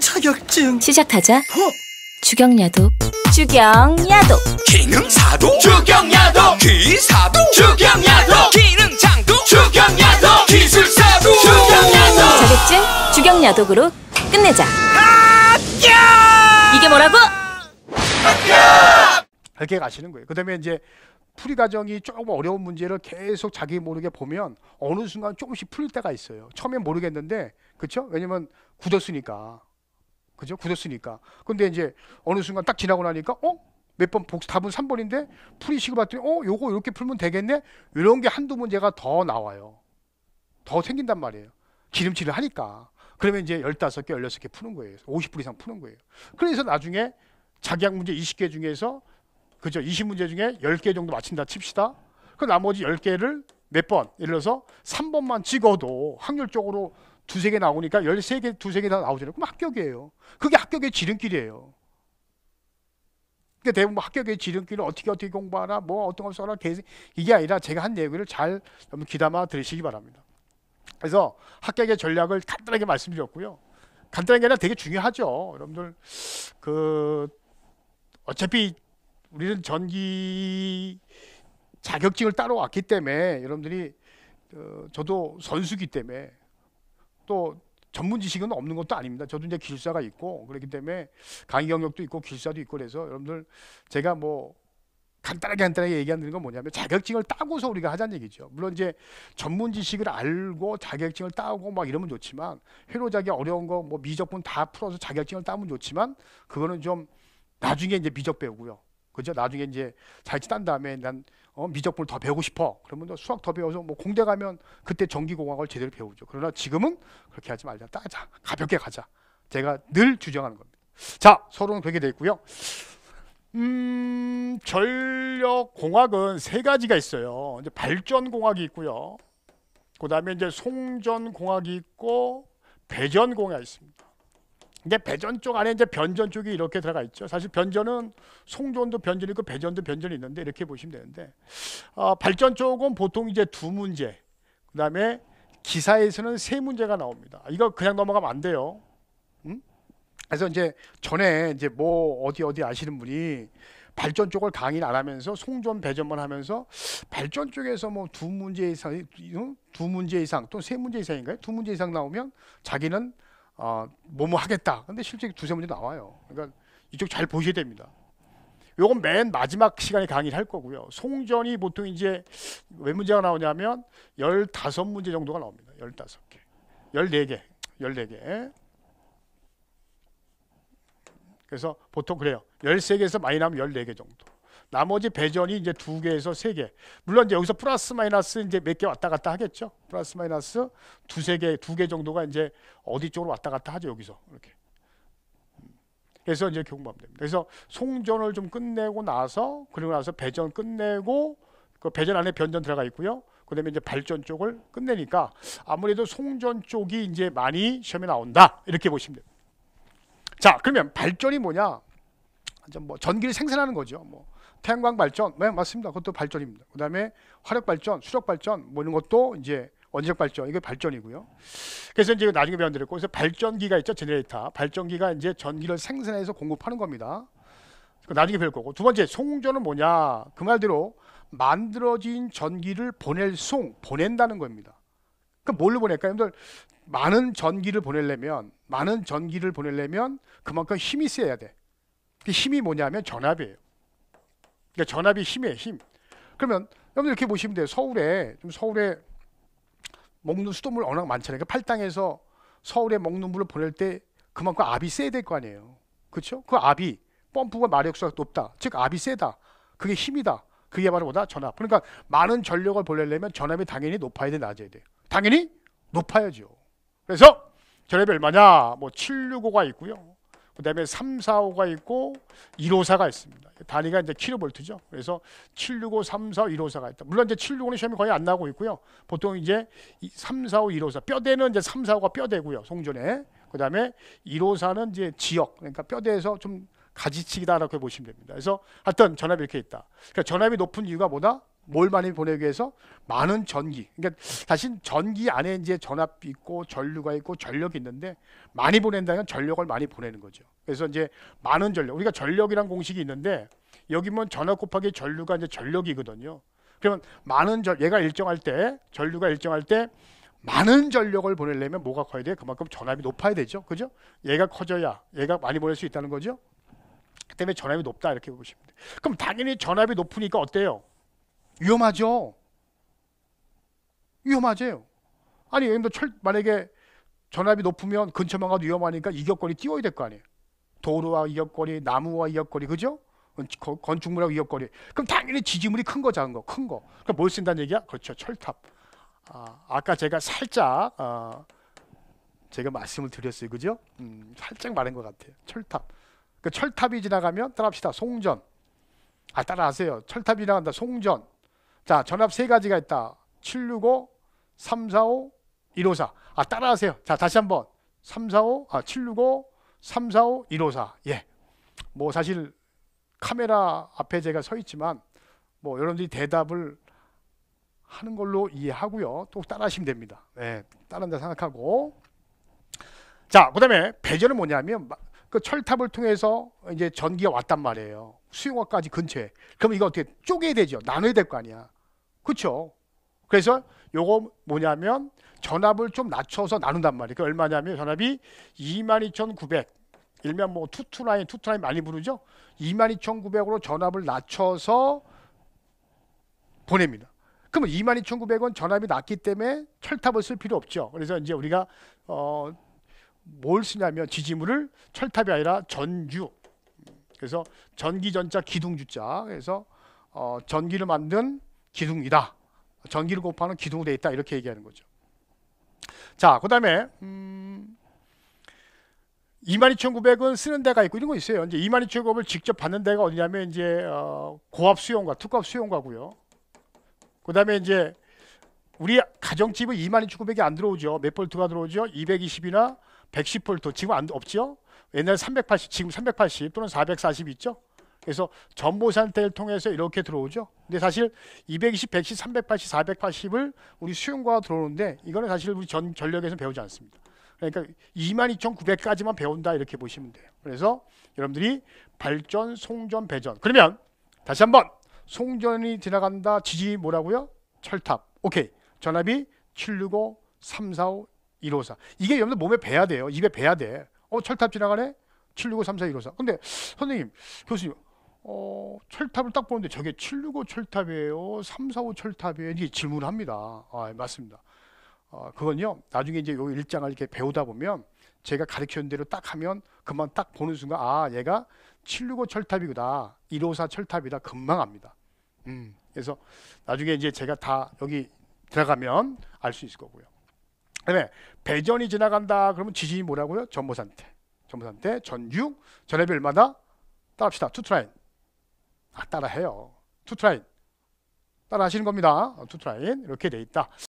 자격증 시작하자 어? 주경야도 주경야도 기능사도 주경야도 기사도 주경야도 기능장도 주경야도 기술사도 주경야도 자격증 주경야독으로 끝내자 이게 뭐라고? 이렇게 가시는 거예요 그 다음에 이제 풀이 과정이 조금 어려운 문제를 계속 자기 모르게 보면 어느 순간 조금씩 풀릴 때가 있어요. 처음엔 모르겠는데, 그렇죠? 왜냐면 굳었으니까. 그죠? 굳었으니까. 근데 이제 어느 순간 딱 지나고 나니까 어? 몇 번 복수 답은 3번인데 풀이식을 봤더니 어, 요거 이렇게 풀면 되겠네. 이런 게 한두 문제가 더 나와요. 더 생긴단 말이에요. 기름칠을 하니까. 그러면 이제 15개, 16개 푸는 거예요. 50분 이상 푸는 거예요. 그래서 나중에 자기학 문제 20개 중에서 그죠? 20문제 중에 10개 정도 맞힌다 칩시다. 그 나머지 10개를 몇 번? 예를 들어서 3번만 찍어도 확률적으로 두세 개 나오니까 열세 개, 두 세 개 다 나오잖아요. 그럼 합격이에요. 그게 합격의 지름길이에요. 그러니까 대부분 합격의 지름길을 어떻게 어떻게 공부하나뭐 어떤 걸 써라, 이게 아니라 제가 한 얘기를 잘 여러분 귀담아 들으시기 바랍니다. 그래서 합격의 전략을 간단하게 말씀드렸고요. 간단한 게 아니라 되게 중요하죠. 여러분들 그 어차피 우리는 전기 자격증을 따로 왔기 때문에 여러분들이 어, 저도 선수기 때문에 또 전문 지식은 없는 것도 아닙니다. 저도 이제 기사가 있고 그렇기 때문에 강의 경력도 있고 기사도 있고 그래서 여러분들 제가 뭐 간단하게 간단하게 얘기하는 건 뭐냐면 자격증을 따고서 우리가 하자는 얘기죠. 물론 이제 전문 지식을 알고 자격증을 따고 막 이러면 좋지만 회로자기 어려운 거뭐 미적분 다 풀어서 자격증을 따면 좋지만 그거는 좀 나중에 이제 미적 배우고요. 그죠? 나중에 이제 잘 친한 다음에 난 어, 미적분을 더 배우고 싶어. 그러면 수학 더 배워서 뭐 공대 가면 그때 전기공학을 제대로 배우죠. 그러나 지금은 그렇게 하지 말자. 따자. 가볍게 가자. 제가 늘 주장하는 겁니다. 자, 서론은 그렇게 되 있고요. 음, 전력 공학은 세 가지가 있어요. 이제 발전 공학이 있고요. 그다음에 이제 송전 공학이 있고 배전 공학이 있습니다. 이제 배전 쪽 안에 이제 변전 쪽이 이렇게 들어가 있죠. 사실 변전은 송전도 변전이 있고 배전도 변전이 있는데 이렇게 보시면 되는데 어, 발전 쪽은 보통 이제 두 문제, 그 다음에 기사에서는 세 문제가 나옵니다. 이거 그냥 넘어가면 안 돼요. 음? 그래서 이제 전에 이제 뭐 어디 어디 아시는 분이 발전 쪽을 강의를 안 하면서 송전 배전만 하면서 발전 쪽에서 뭐 두 문제 이상, 두 문제 이상 또 세 문제 이상인가요? 두 문제 이상 나오면 자기는 어, 뭐뭐 하겠다. 근데 실제 두세 문제 나와요. 그러니까 이쪽 잘 보셔야 됩니다. 요건 맨 마지막 시간에 강의를 할 거고요. 송전이 보통 이제 왜 문제가 나오냐면 열다섯 문제 정도가 나옵니다. 열다섯 개 열네 개 열네 개 그래서 보통 그래요. 13개에서 많이 나면 14개 정도. 나머지 배전이 이제 두 개에서 세 개. 물론 이제 여기서 플러스 마이너스 이제 몇 개 왔다 갔다 하겠죠. 플러스 마이너스 두 세 개, 두 개 정도가 이제 어디 쪽으로 왔다 갔다 하죠. 여기서 이렇게. 음. 그래서 이제 경범됩니다. 그래서 송전을 좀 끝내고 나서 그리고 나서 배전 끝내고 그 배전 안에 변전 들어가 있고요. 그다음에 이제 발전 쪽을 끝내니까 아무래도 송전 쪽이 이제 많이 시험에 나온다 이렇게 보시면 됩니다. 자 그러면 발전이 뭐냐? 뭐 전기를 생산하는 거죠. 뭐 태양광 발전, 네 맞습니다. 그것도 발전입니다. 그 다음에 화력 발전, 수력 발전 뭐 이런 것도 이제 원자력 발전 이게 발전이고요. 그래서 이제 나중에 배워드렸고 그래서 발전기가 있죠 제네레이터. 발전기가 이제 전기를 생산해서 공급하는 겁니다. 나중에 배울 거고 두 번째 송전은 뭐냐 그 말대로 만들어진 전기를 보낼 송 보낸다는 겁니다. 그 뭘로 보낼까? 요 여러분들 많은 전기를 보내려면 많은 전기를 보내려면 그만큼 힘이 세야 돼. 그 힘이 뭐냐면 전압이에요. 그러니까 전압이 힘이에요, 힘. 그러면 여러분 들 이렇게 보시면 돼요. 서울에 좀 서울에 먹는 수돗물 워낙 많잖아요. 그러니까 팔당에서 서울에 먹는 물을 보낼 때 그만큼 압이 세야 될 거 아니에요. 그렇죠? 그 압이 펌프가 마력수가 높다. 즉 압이 세다. 그게 힘이다. 그게 바로 뭐다? 전압. 그러니까 많은 전력을 보내려면 전압이 당연히 높아야 돼, 낮아야 돼. 당연히 높아야죠. 그래서 전압이 얼마냐? 뭐 765가 있고요. 그 다음에 3, 4, 5가 있고 1, 5, 4가 있습니다. 단위가 이제 킬로볼트죠. 그래서 7, 6, 5, 3, 4, 5, 1, 5, 4가 있다. 물론 이제 7, 6, 5는 시험이 거의 안 나오고 있고요. 보통 이제 3, 4, 5, 1, 5, 4. 뼈대는 이제 3, 4, 5가 뼈대고요. 송전에. 그 다음에 1, 5, 4는 이제 지역. 그러니까 뼈대에서 좀 가지치기다 라고 보시면 됩니다. 그래서 하여튼 전압이 이렇게 있다. 그러니까 전압이 높은 이유가 뭐다? 뭘 많이 보내기 위해서 많은 전기. 그러니까 사실 전기 안에 이제 전압이 있고 전류가 있고 전력이 있는데 많이 보낸다면 전력을 많이 보내는 거죠. 그래서 이제 많은 전력. 우리가 전력이란 공식이 있는데 여기 보면 뭐 전압 곱하기 전류가 이제 전력이거든요. 그러면 많은 전 얘가 일정할 때 전류가 일정할 때 많은 전력을 보내려면 뭐가 커야 돼? 그만큼 전압이 높아야 되죠. 그죠? 얘가 커져야 얘가 많이 보낼 수 있다는 거죠. 그 때문에 전압이 높다 이렇게 보시면 돼요. 그럼 당연히 전압이 높으니까 어때요? 위험하죠. 위험하죠. 아니 여러분들 철, 만약에 전압이 높으면 근처만 가도 위험하니까 이격권이 띄워야 될 거 아니에요. 도로와 이격거이 나무와 이격거이 그죠? 건축물하고 이격거이 그럼 당연히 지지물이 큰 거, 작은 거, 큰 거. 그럼 뭘 쓴다는 얘기야? 그렇죠, 철탑. 아, 아까 제가 살짝 아, 제가 말씀을 드렸어요, 그죠? 음, 살짝 말한 것 같아요. 철탑. 그 철탑이 지나가면 따라합시다. 송전. 아 따라하세요. 철탑이 지나간다. 송전. 자, 전압 세 가지가 있다. 765, 345, 154. 아, 따라하세요. 자, 다시 한번. 345, 아, 765, 345, 154. 예. 뭐 사실 카메라 앞에 제가 서 있지만 뭐 여러분들이 대답을 하는 걸로 이해하고요. 또 따라하시면 됩니다. 예. 따른다 생각하고. 자, 그다음에 배전은 뭐냐면 그 철탑을 통해서 이제 전기가 왔단 말이에요. 수용화까지 근처에. 그럼 이거 어떻게 쪼개야 되죠. 나눠야 될 거 아니야. 그렇죠? 그래서 요거 뭐냐면 전압을 좀 낮춰서 나눈단 말이에요. 그 얼마냐면 전압이 22,900 일면 뭐 투투라인, 투투라인 많이 부르죠. 22,900으로 전압을 낮춰서 보냅니다. 그러면 2 2 9 0 0은 전압이 낮기 때문에 철탑을 쓸 필요 없죠. 그래서 이제 우리가 어뭘 쓰냐면 지지물을 철탑이 아니라 전주 그래서 전기전자 기둥주자 그래서 어, 전기를 만든 기둥이다 전기를 곱하는 기둥으로 되어 있다 이렇게 얘기하는 거죠 자 그 다음에 음, 22,900은 쓰는 데가 있고 이런 거 있어요 이제 22,900을 직접 받는 데가 어디냐면 이제 어, 고압 수용과 특급 수용가고요그 다음에 이제 우리 가정집은 22,900이 안 들어오죠 몇 볼트가 들어오죠 220이나 1 1 0볼트 지금 안 없죠? 옛날 380 지금 380 또는 440 있죠? 그래서 전보상태를 통해서 이렇게 들어오죠. 근데 사실 220, 110, 380, 480을 우리 수용과 들어오는데 이거는 사실 우리 전 전력에서 배우지 않습니다. 그러니까 22,900까지만 배운다 이렇게 보시면 돼요. 그래서 여러분들이 발전, 송전, 배전. 그러면 다시 한번 송전이 지나간다. 지지 뭐라고요? 철탑. 오케이. 전압이 765, 345, 154. 이게 여러분들 몸에 배야 돼요. 입에 배야 돼. 어, 철탑 지나가네? 765, 34, 154. 근데 선생님, 교수님, 어, 철탑을 딱 보는데 저게 765 철탑이에요? 345 철탑이에요? 이게 질문을 합니다. 아, 예, 맞습니다. 어, 그건요, 나중에 이제 요 일장을 이렇게 배우다 보면 제가 가르치는 대로 딱 하면 금방 딱 보는 순간, 아, 얘가 765 철탑이구나. 154 철탑이다. 금방 압니다. 음, 그래서 나중에 이제 제가 다 여기 들어가면 알 수 있을 거고요. 그다음에 배전이 지나간다. 그러면 지진이 뭐라고요? 전보산태. 전보산태, 전육, 전해비 얼마다? 따라합시다. 투트라인. 아, 따라해요. 투트라인. 따라하시는 겁니다. 투트라인 이렇게 돼 있다.